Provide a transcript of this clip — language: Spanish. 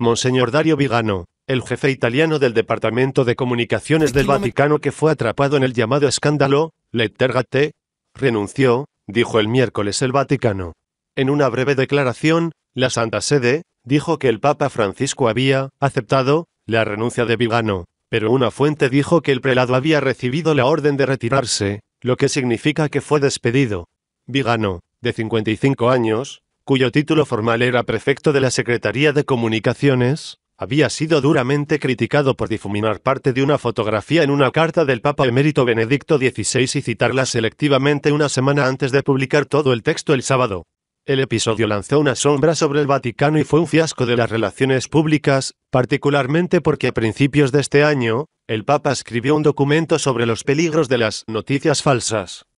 Monseñor Dario Vigano, el jefe italiano del Departamento de Comunicaciones del Vaticano que fue atrapado en el llamado escándalo, le Lettergate, renunció, dijo el miércoles el Vaticano. En una breve declaración, la Santa Sede, dijo que el Papa Francisco había aceptado la renuncia de Vigano, pero una fuente dijo que el prelado había recibido la orden de retirarse, lo que significa que fue despedido. Vigano, de 55 años, cuyo título formal era prefecto de la Secretaría de Comunicaciones, había sido duramente criticado por difuminar parte de una fotografía en una carta del Papa emérito Benedicto XVI y citarla selectivamente una semana antes de publicar todo el texto el sábado. El episodio lanzó una sombra sobre el Vaticano y fue un fiasco de las relaciones públicas, particularmente porque a principios de este año, el Papa escribió un documento sobre los peligros de las noticias falsas.